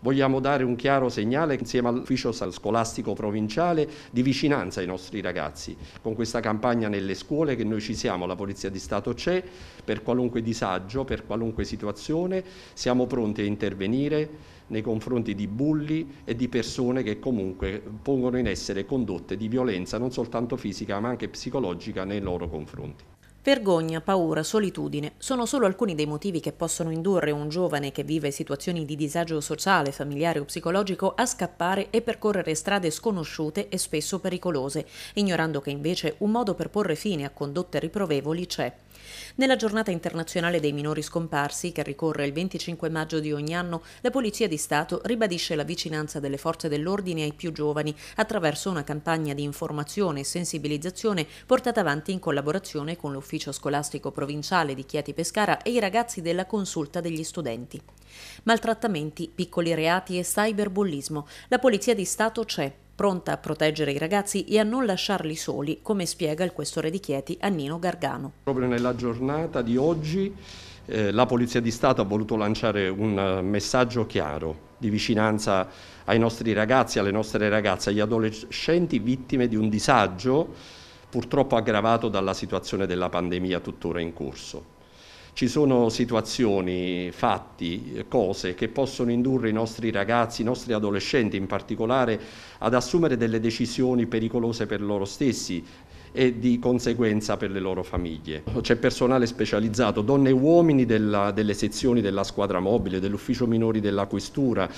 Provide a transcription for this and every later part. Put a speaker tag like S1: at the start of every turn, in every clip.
S1: Vogliamo dare un chiaro segnale insieme all'ufficio scolastico provinciale di vicinanza ai nostri ragazzi con questa campagna nelle scuole che noi ci siamo, la Polizia di Stato c'è per qualunque disagio, per qualunque situazione, siamo pronti a intervenire nei confronti di bulli e di persone che comunque pongono in essere condotte di violenza non soltanto fisica ma anche psicologica nei loro confronti.
S2: Vergogna, paura, solitudine sono solo alcuni dei motivi che possono indurre un giovane che vive situazioni di disagio sociale, familiare o psicologico a scappare e percorrere strade sconosciute e spesso pericolose, ignorando che invece un modo per porre fine a condotte riprovevoli c'è. Nella giornata internazionale dei minori scomparsi, che ricorre il 25 maggio di ogni anno, la Polizia di Stato ribadisce la vicinanza delle forze dell'ordine ai più giovani attraverso una campagna di informazione e sensibilizzazione portata avanti in collaborazione con l'Ufficio Scolastico Provinciale di Chieti Pescara e i ragazzi della Consulta degli Studenti. Maltrattamenti, piccoli reati e cyberbullismo. La Polizia di Stato c'è, pronta a proteggere i ragazzi e a non lasciarli soli, come spiega il questore di Chieti Annino Gargano.
S1: Proprio nella giornata di oggi eh, la Polizia di Stato ha voluto lanciare un eh, messaggio chiaro di vicinanza ai nostri ragazzi, alle nostre ragazze, agli adolescenti vittime di un disagio purtroppo aggravato dalla situazione della pandemia tuttora in corso ci sono situazioni, fatti, cose che possono indurre i nostri ragazzi, i nostri adolescenti in particolare, ad assumere delle decisioni pericolose per loro stessi e di conseguenza per le loro famiglie. C'è personale specializzato, donne e uomini della, delle sezioni della squadra mobile, dell'ufficio minori della questura,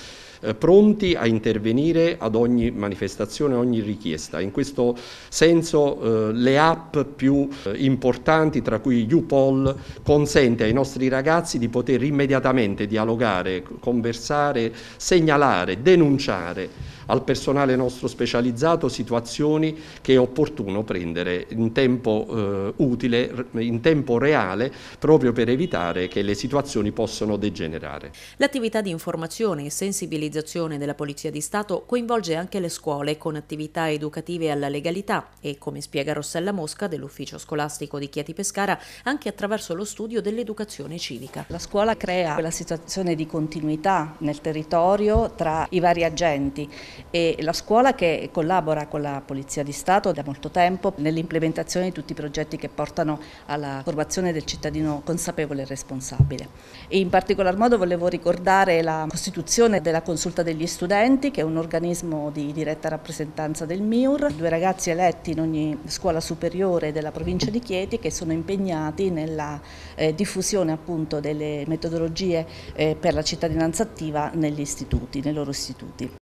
S1: eh, pronti a intervenire ad ogni manifestazione, ogni richiesta. In questo senso eh, le app più eh, importanti, tra cui UPOL, consente ai nostri ragazzi di poter immediatamente dialogare, conversare, segnalare, denunciare al personale nostro specializzato situazioni che è opportuno prendere rispondere in tempo eh, utile, in tempo reale, proprio per evitare che le situazioni possano degenerare.
S2: L'attività di informazione e sensibilizzazione della Polizia di Stato coinvolge anche le scuole con attività educative alla legalità e, come spiega Rossella Mosca dell'ufficio scolastico di Chieti Pescara,
S3: anche attraverso lo studio dell'educazione civica. La scuola crea quella situazione di continuità nel territorio tra i vari agenti e la scuola che collabora con la Polizia di Stato da molto tempo nel dell'implementazione di tutti i progetti che portano alla formazione del cittadino consapevole e responsabile. E in particolar modo volevo ricordare la costituzione della consulta degli studenti che è un organismo di diretta rappresentanza del MIUR, due ragazzi eletti in ogni scuola superiore della provincia di Chieti che sono impegnati nella eh, diffusione appunto delle metodologie eh, per la cittadinanza attiva negli istituti, nei loro istituti.